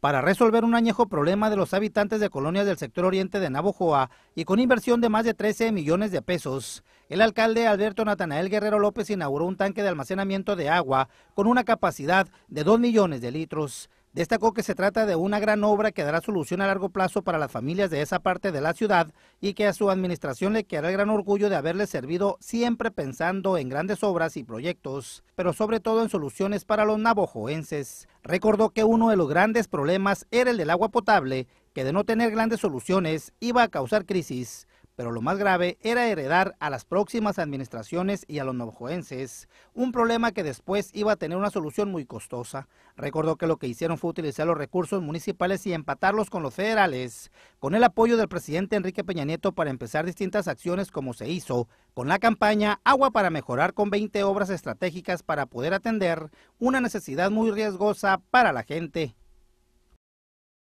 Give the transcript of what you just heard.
para resolver un añejo problema de los habitantes de colonias del sector oriente de Navojoa y con inversión de más de 13 millones de pesos. El alcalde Alberto Natanael Guerrero López inauguró un tanque de almacenamiento de agua con una capacidad de 2 millones de litros. Destacó que se trata de una gran obra que dará solución a largo plazo para las familias de esa parte de la ciudad y que a su administración le quedará el gran orgullo de haberle servido siempre pensando en grandes obras y proyectos, pero sobre todo en soluciones para los navojoenses. Recordó que uno de los grandes problemas era el del agua potable, que de no tener grandes soluciones iba a causar crisis pero lo más grave era heredar a las próximas administraciones y a los novojoenses, un problema que después iba a tener una solución muy costosa. Recordó que lo que hicieron fue utilizar los recursos municipales y empatarlos con los federales, con el apoyo del presidente Enrique Peña Nieto para empezar distintas acciones como se hizo, con la campaña Agua para Mejorar con 20 obras estratégicas para poder atender una necesidad muy riesgosa para la gente.